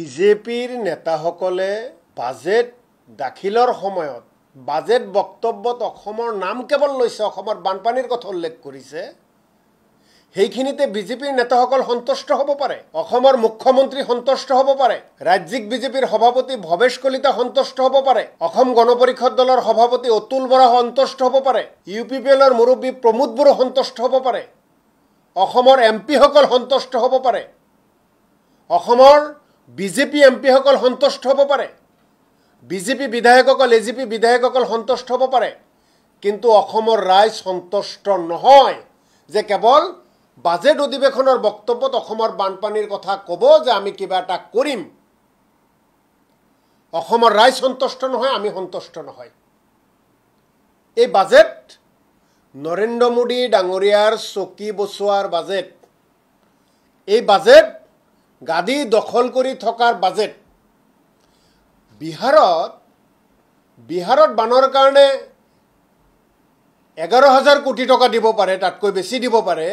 বিজেপিৰ নেতাসকলে বাজেট দাখিলৰ সময়ত বাজেট বক্তব্যত অসমৰ নাম কেৱল লৈছে অসমৰ বানপানীৰ কথা উল্লেখ কৰিছে সেইখিনিতে বিজেপিৰ নেতাসকল সন্তুষ্ট হ'ব পাৰে অসমৰ মুখ্যমন্ত্ৰী সন্তুষ্ট হ'ব পাৰে ৰাজ্যিক বিজেপিৰ সভাপতি ভৱেশ কলিতা সন্তুষ্ট হ'ব পাৰে অসম গণ পৰিষদ দলৰ সভাপতি অতুল বৰা সন্তুষ্ট হ'ব পাৰে ইউ পি পি এলৰ মুৰব্বী প্ৰমোদ বড়ো সন্তুষ্ট হ'ব পাৰে অসমৰ এম পিসকল সন্তুষ্ট হ'ব পাৰে অসমৰ বিজেপি এম পিসকল সন্তুষ্ট হ'ব পাৰে বিজেপি বিধায়কসকল এ জি পি বিধায়কসকল সন্তুষ্ট হ'ব পাৰে কিন্তু অসমৰ ৰাইজ সন্তুষ্ট নহয় যে কেৱল বাজেট অধিৱেশনৰ বক্তব্যত অসমৰ বানপানীৰ কথা ক'ব যে আমি কিবা এটা কৰিম অসমৰ ৰাইজ সন্তুষ্ট নহয় আমি সন্তুষ্ট নহয় এই বাজেট নৰেন্দ্ৰ মোদী ডাঙৰীয়াৰ চকী বচোৱাৰ বাজেট এই বাজেট গাদী দখল কৰি থকাৰ বাজেট বিহাৰত বিহাৰত বানৰ কাৰণে এঘাৰ হাজাৰ কোটি টকা দিব পাৰে তাতকৈ বেছি দিব পাৰে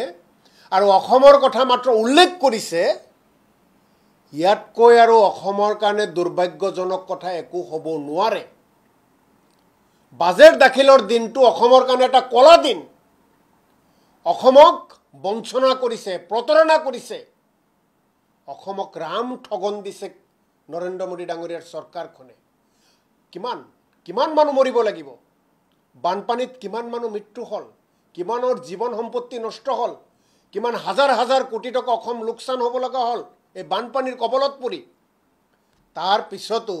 আৰু অসমৰ কথা মাত্ৰ উল্লেখ কৰিছে ইয়াতকৈ আৰু অসমৰ কাৰণে দুৰ্ভাগ্যজনক কথা একো হ'ব নোৱাৰে বাজেট দাখিলৰ দিনটো অসমৰ কাৰণে এটা কলা দিন অসমক বঞ্চনা কৰিছে প্ৰতাৰণা কৰিছে অসমক ৰাম ঠগন দিছে নৰেন্দ্ৰ মোদী ডাঙৰীয়াৰ চৰকাৰখনে কিমান কিমান মানুহ মৰিব লাগিব বানপানীত কিমান মানুহ মৃত্যু হ'ল কিমানৰ জীৱন সম্পত্তি নষ্ট হ'ল কিমান হাজাৰ হাজাৰ কোটি টকা অসম লোকচান হ'ব লগা হ'ল এই বানপানীৰ কবলত পৰি তাৰ পিছতো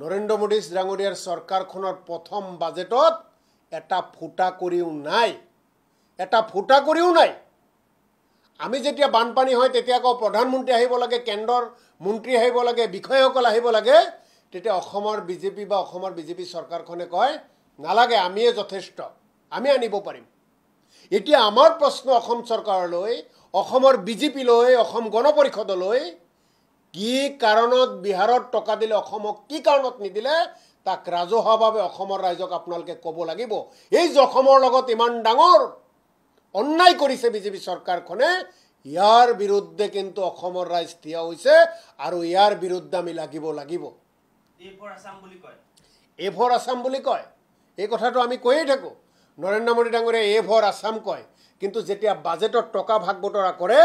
নৰেন্দ্ৰ মোদী ডাঙৰীয়াৰ চৰকাৰখনৰ প্ৰথম বাজেটত এটা ফুটা কৰিও নাই এটা ফুটা কৰিও নাই আমি যেতিয়া বানপানী হয় তেতিয়া আকৌ প্ৰধানমন্ত্ৰী আহিব লাগে কেন্দ্ৰৰ মন্ত্ৰী আহিব লাগে বিষয়াসকল আহিব লাগে তেতিয়া অসমৰ বিজেপি বা অসমৰ বিজেপি চৰকাৰখনে কয় নালাগে আমিয়ে যথেষ্ট আমি আনিব পাৰিম এতিয়া আমাৰ প্ৰশ্ন অসম চৰকাৰলৈ অসমৰ বিজেপিলৈ অসম গণ পৰিষদলৈ কি কাৰণত বিহাৰত টকা দিলে অসমক কি কাৰণত নিদিলে তাক ৰাজহুৱাভাৱে অসমৰ ৰাইজক আপোনালোকে ক'ব লাগিব এই যে অসমৰ লগত ইমান ডাঙৰ অন্যায় কৰিছে বিজেপি চৰকাৰখনে ইয়াৰ বিৰুদ্ধে কিন্তু অসমৰ ৰাইজ থিয় হৈছে আৰু ইয়াৰ বিৰুদ্ধে আমি লাগিব লাগিব এ ফৰ আছাম বুলি কয় এই কথাটো আমি কৈয়ে থাকোঁ নৰেন্দ্ৰ মোদী ডাঙৰে এ ফৰ আছাম কয় কিন্তু যেতিয়া বাজেটত টকা ভাগ বতৰা কৰে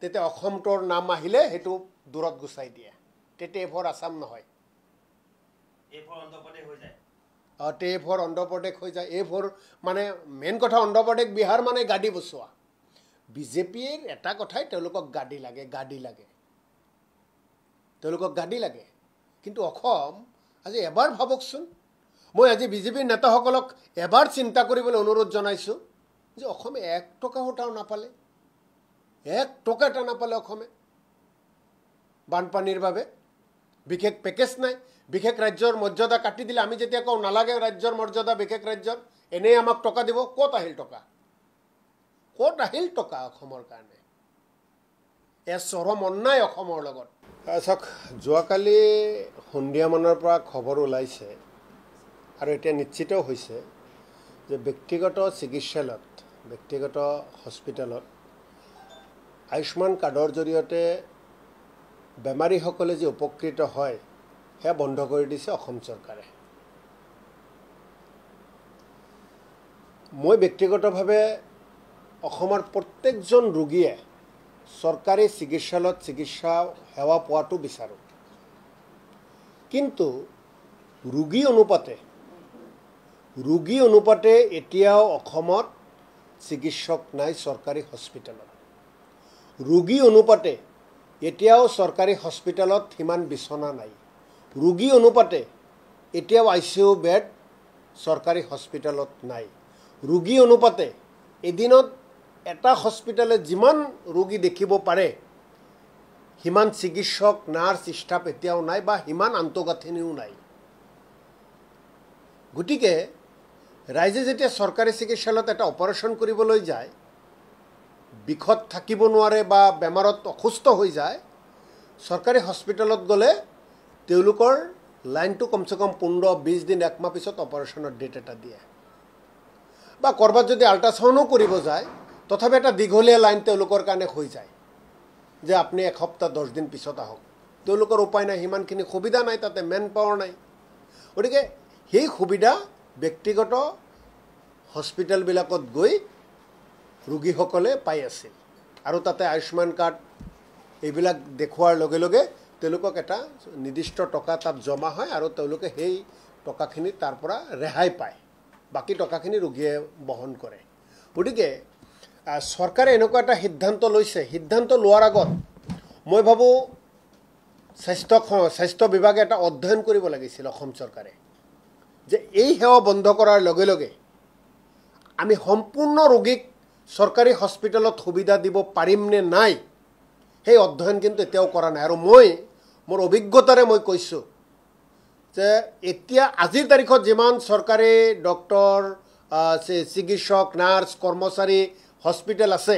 তেতিয়া অসমটোৰ নাম আহিলে সেইটো দূৰত গুচাই দিয়ে তেতিয়া এ ফৰ আছাম নহয় হৈ যায় তে ফৰ অন্ধ্ৰপ্ৰদেশ হৈ যায় এ ফৰ মানে মেইন কথা অন্ধ্ৰপ্ৰদেশ বিহাৰ মানে গাদী বচোৱা বিজেপিৰ এটা কথাই তেওঁলোকক গাদী লাগে গাদী লাগে তেওঁলোকক গাদী লাগে কিন্তু অসম আজি এবাৰ ভাবকচোন মই আজি বিজেপিৰ নেতাসকলক এবাৰ চিন্তা কৰিবলৈ অনুৰোধ জনাইছোঁ যে অসমে এক টকাও এটাও নাপালে এক টকা এটা নাপালে অসমে বানপানীৰ বাবে বিশেষ পেকেজ নাই বিশেষ ৰাজ্যৰ মৰ্যাদা কাটি দিলে আমি যেতিয়া কওঁ নালাগে ৰাজ্যৰ মৰ্যাদা বিশেষ ৰাজ্যৰ এনেই আমাক টকা দিব ক'ত আহিল টকা ক'ত আহিল টকা অসমৰ কাৰণে এ চৰম অন্যায় অসমৰ লগত চাওক যোৱাকালি সন্ধিয়ামানৰ পৰা খবৰ ওলাইছে আৰু এতিয়া নিশ্চিত হৈছে যে ব্যক্তিগত চিকিৎসালয়ত ব্যক্তিগত হস্পিটেলত আয়ুষ্মান কাৰ্ডৰ জৰিয়তে বেমাৰীসকলে যে উপকৃত হয় সেয়া বন্ধ কৰি দিছে অসম চৰকাৰে মই ব্যক্তিগতভাৱে অসমৰ প্ৰত্যেকজন ৰোগীয়ে চৰকাৰী চিকিৎসালয়ত চিকিৎসা সেৱা পোৱাটো বিচাৰোঁ কিন্তু ৰোগী অনুপাতে ৰোগী অনুপাতে এতিয়াও অসমত চিকিৎসক নাই চৰকাৰী হস্পিটেলত ৰোগী অনুপাতে এতিয়াও চৰকাৰী হস্পিটেলত সিমান বিচনা নাই ৰোগী অনুপাতে এতিয়াও আই চি ইউ বেড চৰকাৰী হস্পিটেলত নাই ৰোগী অনুপাতে এদিনত এটা হস্পিটেলে যিমান ৰোগী দেখিব পাৰে সিমান চিকিৎসক নাৰ্ছ ষ্টাফ এতিয়াও নাই বা সিমান আন্তঃগাঁথনিও নাই গতিকে ৰাইজে যেতিয়া চৰকাৰী চিকিৎসালয়ত এটা অপাৰেশ্যন কৰিবলৈ যায় বিষত থাকিব নোৱাৰে বা বেমাৰত অসুস্থ হৈ যায় চৰকাৰী হস্পিটেলত গ'লে তেওঁলোকৰ লাইনটো কমচে কম পোন্ধৰ বিছ দিন একমাহ পিছত অপাৰেশ্যনৰ ডেট এটা দিয়ে বা ক'ৰবাত যদি আল্ট্ৰাচাউণ্ডো কৰিব যায় তথাপি এটা দীঘলীয়া লাইন তেওঁলোকৰ কাৰণে হৈ যায় যে আপুনি এসপ্তাহ দহ দিন পিছত আহক তেওঁলোকৰ উপায় নাই সিমানখিনি সুবিধা নাই তাতে মেন পাৱাৰ নাই গতিকে সেই সুবিধা ব্যক্তিগত হস্পিটেলবিলাকত গৈ ৰোগীসকলে পাই আছিল আৰু তাতে আয়ুষ্মান কাৰ্ড এইবিলাক দেখুৱাৰ লগে লগে তেওঁলোকক এটা নিৰ্দিষ্ট টকা তাত জমা হয় আৰু তেওঁলোকে সেই টকাখিনি তাৰ পৰা ৰেহাই পায় বাকী টকাখিনি ৰোগীয়ে বহন কৰে গতিকে চৰকাৰে এনেকুৱা এটা সিদ্ধান্ত লৈছে সিদ্ধান্ত লোৱাৰ আগত মই ভাবোঁ স্বাস্থ্য স্বাস্থ্য বিভাগে এটা অধ্যয়ন কৰিব লাগিছিল অসম চৰকাৰে যে এই সেৱা বন্ধ কৰাৰ লগে লগে আমি সম্পূৰ্ণ ৰোগীক চৰকাৰী হস্পিটেলত সুবিধা দিব পাৰিম নে নাই সেই অধ্যয়ন কিন্তু এতিয়াও কৰা নাই আৰু মই মোৰ অভিজ্ঞতাৰে মই কৈছোঁ যে এতিয়া আজিৰ তাৰিখত যিমান চৰকাৰী ডক্তৰ চিকিৎসক নাৰ্ছ কৰ্মচাৰী হস্পিটেল আছে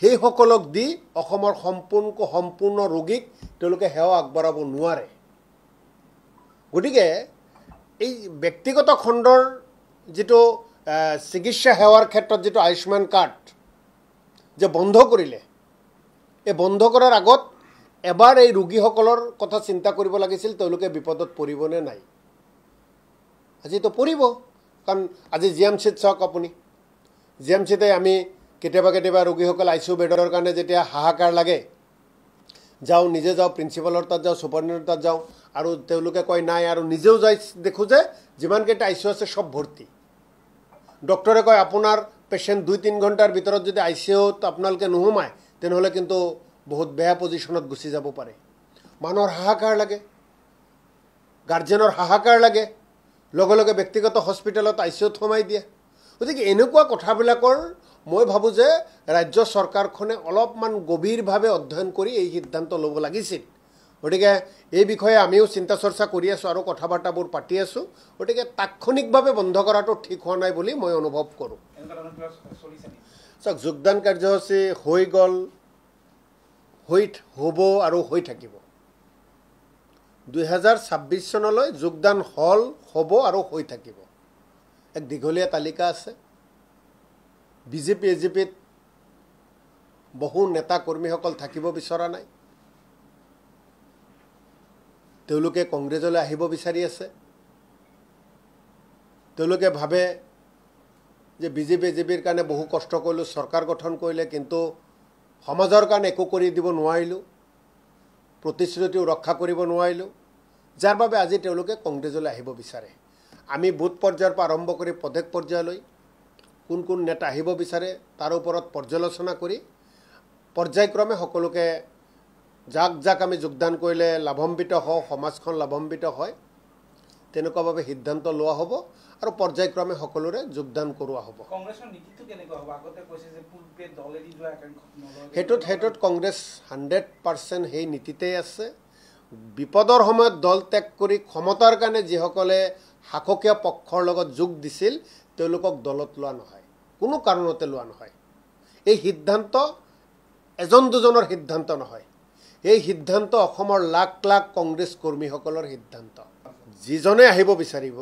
সেইসকলক দি অসমৰ সম্পূৰ্ণ সম্পূৰ্ণ ৰোগীক তেওঁলোকে সেৱা আগবঢ়াব নোৱাৰে গতিকে এই ব্যক্তিগত খণ্ডৰ যিটো চিকিৎসা সেৱাৰ ক্ষেত্ৰত যিটো আয়ুষ্মান কাৰ্ড যে বন্ধ কৰিলে এই বন্ধ কৰাৰ আগত এবাৰ এই ৰোগীসকলৰ কথা চিন্তা কৰিব লাগিছিল তেওঁলোকে বিপদত পৰিবনে নাই আজিতো পৰিব কাৰণ আজি জি এম চিত চাওক আপুনি জি এম চিতে আমি কেতিয়াবা কেতিয়াবা ৰোগীসকল আই চিউ বেডৰ কাৰণে যেতিয়া হাহাকাৰ লাগে যাওঁ নিজে যাওঁ প্ৰিঞ্চিপালৰ তাত যাওঁ ছুপাৰিণ্টেণ্ডৰ তাত যাওঁ আৰু তেওঁলোকে কয় নাই আৰু নিজেও যাই দেখোঁ যে যিমানকেইটা আই চিউ আছে চব ভৰ্তি ডক্টৰে কয় আপোনাৰ পেচেণ্ট দুই তিনি ঘণ্টাৰ ভিতৰত যদি আই চি ইউত আপোনালোকে নোসোমায় তেনেহ'লে কিন্তু বহুত বেয়া পজিশ্যনত গুচি যাব পাৰে মানুহৰ হাহাকাৰ লাগে গাৰ্জেনৰ হাহাকাৰ লাগে লগে লগে ব্যক্তিগত হস্পিটেলত আই চি ইউত সোমাই দিয়ে গতিকে এনেকুৱা কথাবিলাকৰ মই ভাবোঁ যে ৰাজ্য চৰকাৰখনে অলপমান গভীৰভাৱে অধ্যয়ন কৰি এই সিদ্ধান্ত ল'ব লাগিছিল গতিকে এই বিষয়ে আমিও চিন্তা চৰ্চা কৰি আছোঁ আৰু কথা বাৰ্তাবোৰ পাতি আছোঁ গতিকে তাৎক্ষণিকভাৱে বন্ধ কৰাটো ঠিক হোৱা নাই বুলি মই অনুভৱ কৰোঁ চাওক যোগদান কাৰ্যসূচী হৈ গ'ল হৈ হ'ব আৰু হৈ থাকিব দুহেজাৰ ছাব্বিছ চনলৈ যোগদান হ'ল হ'ব আৰু হৈ থাকিব এক দীঘলীয়া তালিকা আছে বিজেপি এ জে পিত বহু নেতা কৰ্মীসকল থাকিব বিচৰা নাই তেওঁলোকে কংগ্ৰেছলৈ আহিব বিচাৰি আছে তেওঁলোকে ভাবে যে বি জে পি এ জে পিৰ কাৰণে বহু কষ্ট কৰিলোঁ চৰকাৰ গঠন কৰিলে কিন্তু সমাজৰ কাৰণে একো কৰি দিব নোৱাৰিলোঁ প্ৰতিশ্ৰুতিও ৰক্ষা কৰিব নোৱাৰিলোঁ যাৰ বাবে আজি তেওঁলোকে কংগ্ৰেছলৈ আহিব বিচাৰে আমি বুথ পৰ্যায়ৰ পৰা আৰম্ভ কৰি পদেক পৰ্যায়লৈ কোন কোন নেতা আহিব বিচাৰে তাৰ ওপৰত পৰ্যালোচনা কৰি পৰ্যায়ক্ৰমে সকলোকে যাক যাক আমি যোগদান কৰিলে লাভান্বিত হওঁ সমাজখন লাভান্বিত হয় তেনেকুৱাভাৱে সিদ্ধান্ত লোৱা হ'ব আৰু পৰ্যায়ক্ৰমে সকলোৰে যোগদান কৰোৱা হ'ব সেইটোত সেইটোত কংগ্ৰেছ হাণ্ড্ৰেড পাৰ্চেণ্ট সেই নীতিতেই আছে বিপদৰ সময়ত দল ত্যাগ কৰি ক্ষমতাৰ কাৰণে যিসকলে শাসকীয় পক্ষৰ লগত যোগ দিছিল তেওঁলোকক দলত লোৱা নহয় কোনো কাৰণতে লোৱা নহয় এই সিদ্ধান্ত এজন দুজনৰ সিদ্ধান্ত নহয় এই সিদ্ধান্ত অসমৰ লাখ লাখ কংগ্ৰেছ কৰ্মীসকলৰ সিদ্ধান্ত যিজনে আহিব বিচাৰিব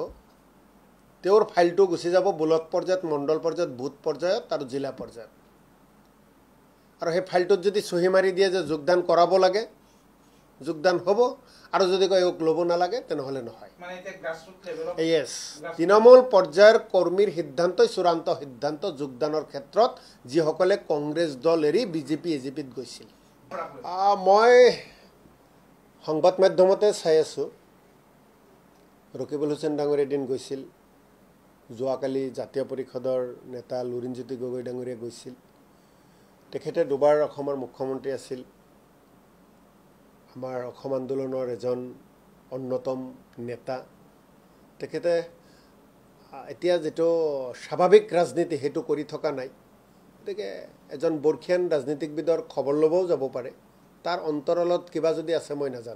তেওঁৰ ফাইলটো গুচি যাব ব্লক পৰ্যায়ত মণ্ডল পৰ্যায়ত বুথ পৰ্যায়ত আৰু জিলা পৰ্যায়ত আৰু সেই ফাইলটোত যদি চহী মাৰি দিয়ে যে যোগদান কৰাব লাগে যোগদান হ'ব আৰু যদি কয় এওক ল'ব নালাগে তেনেহ'লে নহয় য়েছ তৃণমূল পৰ্যায়ৰ কৰ্মীৰ সিদ্ধান্তই চূড়ান্ত সিদ্ধান্ত যোগদানৰ ক্ষেত্ৰত যিসকলে কংগ্ৰেছ দল এৰি বিজেপি এ জে পিত গৈছিল মই সংবাদ মাধ্যমতে চাই আছোঁ ৰকিবুল হুছেইন ডাঙৰীয়া এদিন গৈছিল যোৱাকালি জাতীয় পৰিষদৰ নেতা লুৰিণজ্যোতি গগৈ ডাঙৰীয়া গৈছিল তেখেতে দুবাৰ অসমৰ মুখ্যমন্ত্ৰী আছিল আমাৰ অসম আন্দোলনৰ এজন অন্যতম নেতা তেখেতে এতিয়া যিটো স্বাভাৱিক ৰাজনীতি সেইটো কৰি থকা নাই গতিকে এজন বৰ্ষীয়ান ৰাজনীতিবিদৰ খবৰ ল'বও যাব পাৰে তাৰ অন্তৰালত কিবা যদি আছে মই নাজানো